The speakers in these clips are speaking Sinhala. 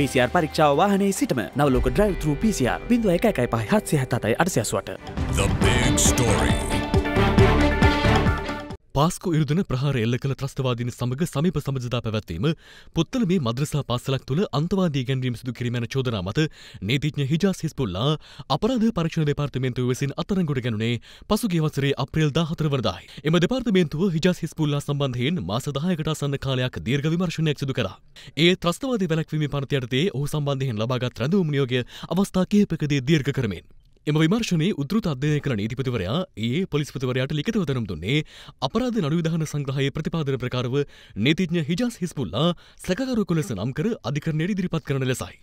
පිසිR පරික්ෂාව වාහනේ සිටම නවලෝක ඩ්‍රයිව තු පිසිR බිඳුව එකයි පහත්සය හතයි අර්සයස්වට The Big Story පාස්කු ඉර්ධන ප්‍රහාර එල්ල කළ ත්‍රස්තවාදීන සමඟ සමීප සමජදා පැවැත්වීම පුත්තල මේ මද්‍රසා පාසලක් තුළ අන්තවාදී ගැන්වීම සිදු කිරීමන චෝදනා මත නීතිඥ හිජාස් හිස්පුල්ලා අපරාධ පරක්ෂණ දෙපාර්තමේන්තුව විසින් අතරගොඩ ගැනුනේ පසුගිය වසරේ අප්‍රේල් 14 වනදායි. එම දෙපාර්තමේන්තුව හිජාස් හිස්පුල්ලා සම්බන්ධයෙන් මාස 10කට ආසන්න කාලයක් දීර්ඝ විමර්ශනයක් සිදු කළා. ඒ ත්‍රස්තවාදී වැළැක්වීමේ පනත යටතේ ඔහු සම්බන්ධයෙන් ලබාගත් රැඳවුම් නියෝගය අවස්ථා කිහිපකදී දීර්ඝ කරමින් එම විමර්ශනයේ උද්ෘත අධ්‍යයනය කළ නීතිපතිවරයා ඒ පොලිස්පතිවරයාට ලිඛිතව දැනුම් දුන්නේ අපරාධ නඩුවිධාන සංග්‍රහයේ ප්‍රතිපාදන ප්‍රකාරව නීතිඥ හිජාස් හිස්බුල්ලා සැකකරුවෙකු ලෙස නම් කර අධිකරණයට ඉදිරිපත් කරන ලෙසයි.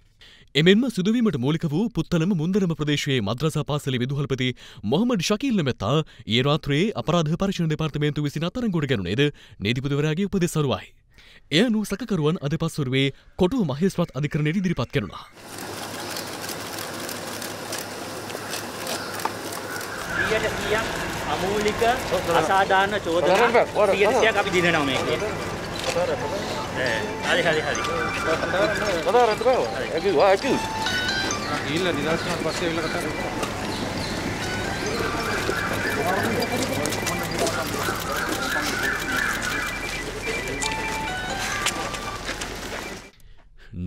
එමෙන්ම සිදුවීමට මූලික වූ පුත්තලම මුන්දරම ප්‍රදේශයේ මද්‍රසා පාසලේ විදුහල්පති මොහමඩ් ශකීල් මෙත්තා ඒ රාත්‍රියේ අපරාධ පරීක්ෂණ දෙපාර්තමේන්තුව විසින් අත්අඩංගුවට ගැනුණේද නීතිපතිවරයාගේ උපදෙස් අනුවයි. එය අනුව සැකකරුවන් අද පස්වරුවේ කොටුව මහේස්වත් අධිකරණයට ඉදිරිපත් කරනවා. 100ට 100ක් අමූලික අසාධාරණ චෝදනා 100ක් අපි දිනනවා මේකේ. හරි හරි හරි. කතා කරන්න. ඒක වා ඒක. ඊළ නිදර්ශන පස්සේ ඉල්ල කතා කරමු.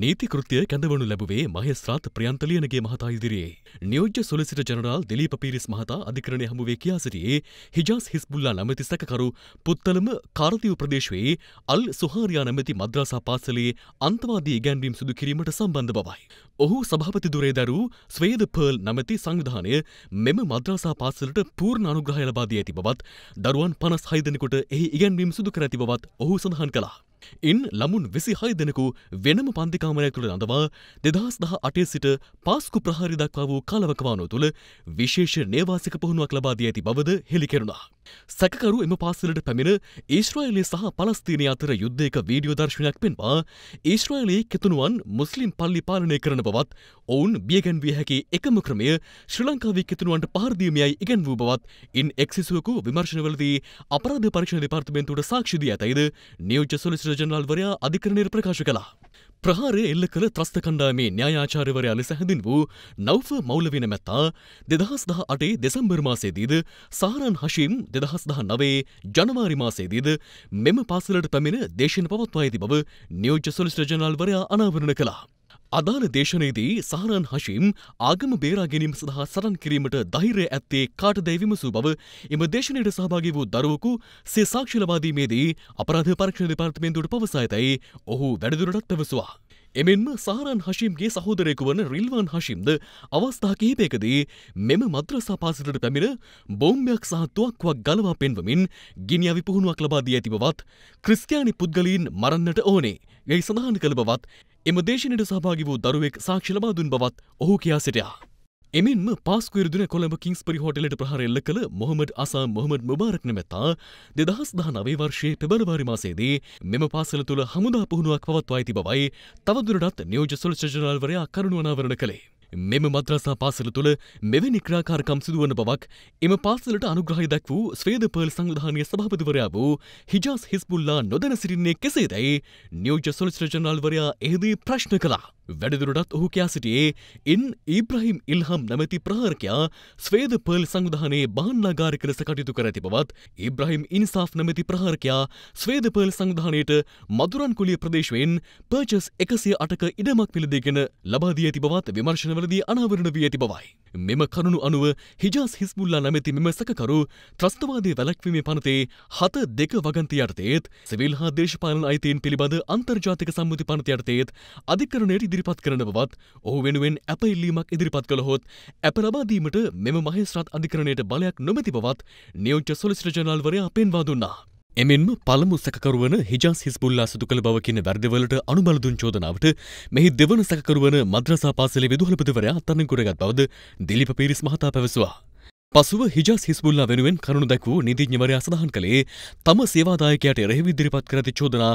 නීති කෘතිය කැඳවනු ලැබුවේ මහේස්ත්‍රාත් ප්‍රයන්ත ලියනගේ මහතා ඉදිරියේ. නියෝජ්‍ය සොලිසිටර් ජනරාල් දිලීප පීරිස් මහතා අධිකරණය හමුවේ කියා සිටියේ හිජාස් හිස්බුල්ලා නැමැති සැකකරු පුත්තලම කාරදිව ප්‍රදේශයේ අල් සුහාරියා නැමැති මද්‍රාසා පාසලේ අන්තවාදී ඉගැන්වීම් සිදු කිරීමට සම්බන්ධ බවයි. ඔහු සභාපති දුරේ දරූ ස්වේද පර්ල් නැමැති සංවිධානය මෙම මද්‍රාසා පාසලට පූර්ණ අනුග්‍රහය ලබා දී ඇති බවත් දරුවන් 56 දෙනෙකුට එහි ඉගැන්වීම් සිදු කර ඇති බවත් ඔහු සඳහන් කළා. ඉන් ළමුන් විසි හය දෙනකු වෙනම පන්තිකාමරයක් තුළ අඳවා දෙදහස් දහ අටේ සිට පාස්කු ප්‍රහාරි දක්වා වූ කාලවකවානෝ තුළ විශේෂ නේවාසික පුහුණුවක් ලබාදී ඇති බවද හෙළිකෙරුණා. සැකකරු එම පාසලට පැමිණ ඒශ්‍රයිලය සහ පලස්තීනය අතර යුද්ධයක වීඩියෝ දර්ශනයක් පෙන්වා ඒශ්‍රයිලයේ කෙතුනුවන් මුස්ලිම් පල්ලි පාලනය කරන බවත් ඔවුන් බියගැන්විය හැකි එකම ක්‍රමය ශ්‍රී ලංකාවේ කෙතුනුවන්ට පහරදීමයයි ඉගැන් වූ බවත් ඉන් එක්සිසුවකු විමර්ශනවලදී අපරාධ පරීක්ෂණ දෙපාර්තමේන්තුවට සාක්ෂිදී ඇතයිද නියෝජ්‍ය සොලිසිටර් ජනරල්වරයා අධිකරණයට ප්‍රකාශ කළා. ප්‍රහාරය එල්ල කළ ත්‍රස්ත කණ්ඩාමේ න්‍යායාචාරවරයා ලෙස හැඳින් වූ නෞෆ මෞලවින මැතා දෙදහස් දහ අටේ දෙසම්බර් මාසේදීද සහරන් හශීම් දෙදහස් දහ නවේ ජනවාරි මාසේදීද මෙම පාසලට පැමිණ දේශන පවත්වා ඇති බව නියෝජ්‍ය සොලිස්ටර් ජනල්වරයා අනාවරණ කළා. අදාළ දේශනයේදී සහරන් හශීම් ආගම බේරා ගැනීම සඳහා සටන් කිරීමට ධෛර්යය ඇත්තේ කාටදැයි විමසූ බව එම දේශනයට සහභාගී වූ දරුවකු සේ සාක්ෂි ලබා දීමේදී අපරාධ පරීක්ෂණ දෙපාර්තමේන්තුවට පවසා ඇතැයි ඔහු වැඩිදුරටත් පැවසුවා. එමෙන්ම සාරන් හශීම්ගේ සහෝදරයෙකු වන රිල්වන් හශිම්ද අවස්ථා කිහිපයකදී මෙම මද්‍රසා පාසලට පැමිණ බෝම්බයක් සහත්තුවක්වක් ගලවා පෙන්වමින් ගිනිියවි පුහුණුවක් ලබා දී ඇති බවත් ක්‍රිස්තියානි පුද්ගලීන් මරන්නට ඕනේ යැයි සඳහන් කළ බවත් එම දේශනයට සභාගි වූ දරුවෙක් සාක්ෂි ලබා දුන් බවත් ඔහු කියා සිටියා. එමෙන්ම පාස්කුවිරදුන කොළඹ කින්ස්පරි හෝටලට ප්‍රහාර එල්ල කළ මොහමඩ් අසා මොහමඩ් මුබාරක් නැමැත්තා දෙදහස් දහ නවේ වර්ෂයේ පෙබරවාරි මාසේදී මෙම පාසල තුළ හමුදා පුහුණුවක් පවත්වා ඇති බවයි තවදුරටත් නියෝජ සොල්ච ජනල්වරයා කරුණු අනාවරණ කළේ. මෙම මද්‍රසා පාසල තුළ මෙවැනි ක්‍රාකාරකම් සිදුවන බවක් එම පාසලට අනුග්‍රහය දැක් වූ ස්වේද පර්ල් සංවිධානය සභාපතිවරයා වූ හිජාස් හිස්බුල්ලා නොදැන සිටින්නේ කෙසේදැයි නියෝජ සොල්ච ජනල්වරයා එහිදී ප්‍රශ්න කළා. වැඩිදුරටත් ඔහු කියා සිටියේ ඉන් ඊබ්‍රහිම් ඉල්හම් නැමැති ප්‍රහාරකයා ස්වේද පර්ල් සංවිධානයේ බාන්නාගාරික ලෙස කටයුතු කර ඇති බවත් ඉබ්‍රහිම් ඉන්සාෆ් නැමැති ප්‍රහාරකයා ස්වේද පර්ල් සංවිධානයට මදුරන් කුලිය ප්‍රදේශයෙන් පර්චස් එකසිය අටක ඉඩමක් පිළිදීගෙන ලබා දී ඇති බවත් විමර්ශනවලදී අනාවරණ වී ඇති බවයි. මෙම කරුණු අනුව හිජාස් හිස්බුල්ලා නැමැති මෙම සැකකරු ත්‍රස්තවාදී වැළැක්වීමේ පනතේ හත දෙක වගන්ති යටතේත් සිවිල් හා දේශපාලන අයිතීන් පිළිබඳ අන්තර්ජාතික සම්මුති පනත යටතේත් අධිකරණයට ඉදිරි ඉදිරිපත් කරන බවත් ඔහු වෙනුවෙන් ඇප ඉල්ලීමක් ඉදිරිපත් කළහොත් ඇප ලබාදීමට මෙම මහේස්ත්‍රාත් අධිකරණයට බලයක් නොමැති බවත් නියෝච්ච සොලිස්ට ජනල්වරයා පෙන්වා දුන්නා. එමෙන්ම පළමු සැකරුවන හිජාස් හිස්බුල්ලා සිදු කළ බව කියන වැරදිවලට අනුබල දුන් චෝදනාවට මෙහි දෙවන සැකරුවන මද්‍රසා පාසලේ විදුහල්පතිවරයා අත්අඩංගුවට ගත් බවද දිලීප පීරිස් මහතා පැවසුවා. පසුව හිජස් හිස්බුල්ලා වෙනුවෙන් කරුණු දැක් වූ නිතිඥවරයා සඳහන් කළේ තම සේවාදායකයට එරෙහිව ඉදිරිපත් කරති චෝදනා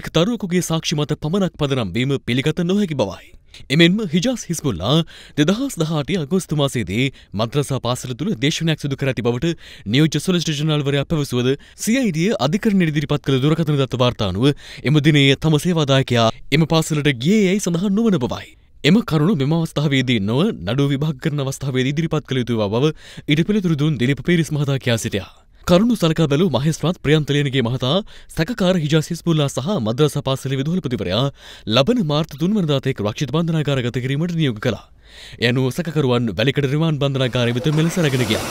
එක් තරුවකුගේ සාක්ෂි මත පමණක් පදනම් වීම පිළිගත නොහැකි බවයි. එමෙන්ම හිජස් හිස්බුල්ලා දෙදහස් දහටි අගෝස්තු මාසේදී මද්‍රසා පාසල තුළ දේශනයක් සිදු කර ඇති බවට නියෝජ්‍ය සොලිසිටර් ජනරල්වරයා පැවසුවද CID අධිකරණයට ඉදිරිපත් කළ දුරකථන දත්ත වාර්තා අනුව එම දිනයේ තම සේවාදායකයා එම පාසලට ගියේ යැයි සඳහන් නොවන බවයි. එම කරුණු මෙම අවස්ථාවේදී නොව නඩු විභාග කරන අවස්ථාවේදී ඉදිරිපත් කළ යුතු බව ඉට පිළිතුරු දුන් දිලිප පේරිස් මහතා කියා සිටියා. කරුණු සලකා බැලූ මහේස්ත්‍රාත් ප්‍රියන්තලයනගේ මහතා සැකකාර හිජාසිස්පුල්ලා සහ මද්‍රස පාසලේ විදුහල්පතිවරයා ලබන මාර්ත තුන්වනදා තෙක් රක්ෂිත බන්ධනාගාරගත කිරීමට නියෝග කළා. එයනුව සැකකරුවන් වැලිකඩ රිමාන්ඩ් බන්ධනාගාරය වෙත මෙලෙස රැගෙන ගියා.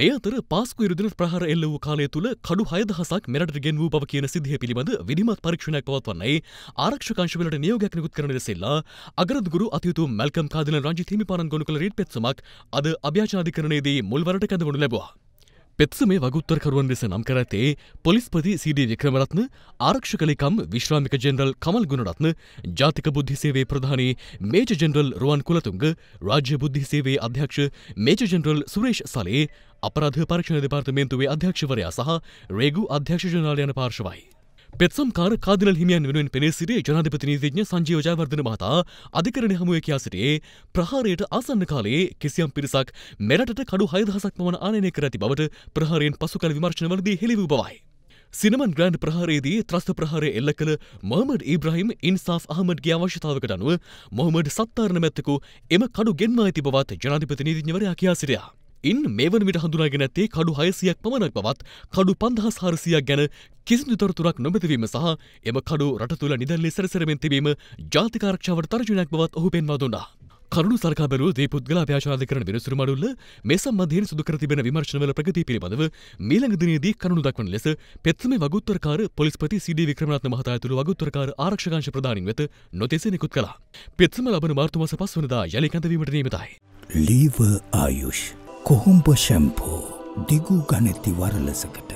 මේ අතර පාස්කු ඉරුදුන ප්‍රහර එල්ල වූ කාලය තුළ කඩු හයදහසක් මෙරට ගෙන් වූ බව කියන සිද්ධිය පිළිබඳ විධිමත් පරීක්ෂණයක් පවත්වන්නේ ආරක්ෂකංශවලට නියෝගයක් නිකුත් කරන ලෙසෙල්ලා අගරදුගුරු අතියුතු මැල්කම් කාදන රංජිත හිමිපාණන් ගොනු කළ රීට් පෙත්සමක් අද අභ්‍යාචාධිකරණයේදී මුල්වරට කැඳවනු ලැබුවා. පෙත්ස මේ වගුත්තරකරුවන් ලෙස නම් කර ඇතේ පොලිස්පති සීඩ වික්‍රමරත්න ආරක්ෂකලිකම් විශ්‍රාමික ජෙනරල් කමල් ගුණරත්න ජාතික බුද්ධි සේවේ ප්‍රධානී මේජ ජෙනරල් රුවන් කුලතුංග රාජ්‍ය බුද්ධි සේවේ අධ්‍යක්ෂ මේජ ජෙනරල් සුරේෂ් සලේ අපරාධ පරීක්ෂණ දෙපාර්තමේන්තුවේ අධ්‍යක්ෂවරයා සහ රේගු අධ්‍යක්ෂ ජනාලයන පාර්ශවයි. පෙත්සම්කාර කාදිනල් හිමියන් වෙනුවෙන් පෙනේ සිටේ ජනාධිපති නීතිඥ සංජීව ජයවර්ධන මහතා අධිකරණ හමුවේ කියා සිටියේ ප්‍රහාරයට ආසන්න කාලයේ කිසියම් පිරිසක් මෙරටට කඩු 6000ක් පමණ ආනයනය කර ඇති බවට ප්‍රහාරයෙන් පසු කල විමර්ශනවලදී හෙළි වූ බවයි. සිනමන් ග්‍රන්ඩ් ප්‍රහාරයේදී ත්‍රස්ත ප්‍රහාරය එල්ල කළ මොහමඩ් ඊබ්‍රහිම් ඉන්සාෆ් අහමඩ්ගේ අවශ්‍යතාවකට අනුව මොහමඩ් සත්තාරණ මැත්තකු එම කඩු ගෙන්වා ඇති බවත් ජනාධිපති නීතිඥවරයා කියා සිටියා. ඉන් මේ වන විට හඳුනාගෙන ඇත්තේ කඩු හයසියක් පමණක් පවත් කඩු පන්දහස් හාරසියක් ගැන කිසිදු තොරතුරක් නොමැතිවීම සහ එම කඩු රට තුළ නිදල්ලේ සැරසරමෙන් තිබීම ජාතිකාරක්ෂාවට තර්ජනයක් බවත් ඔහු පෙන්වා දුන්නා. කරුණු සරකාබරු දේ පුද්ගලා ප්‍යාශාධ කරන විනිසුරු මඩුල්ල මේ සම්බන්ධයෙන් සුදු කර තිබෙන විමර්ශනවල ප්‍රගතිය පිළිබඳව මීළඟ දිනේදී කරුණු දක්වන ලෙස පෙත්සමේ වගුත්තරකාර පොලිස්පති සීඩී වික්‍රමරත්න මහතා ඇතුළු වගුත්තරකාර ආරක්ෂකංශ ප්‍රධානීන් වෙත නොතෙසේ නිකුත් කළා. පෙත්සම ලබන මාර්තු මාස 5 වනදා යලි කැඳවීමට නියමිතයි. Leave Ayush කොහොම්ප ශැම්පෝ දිගු ගනැති වරලසකට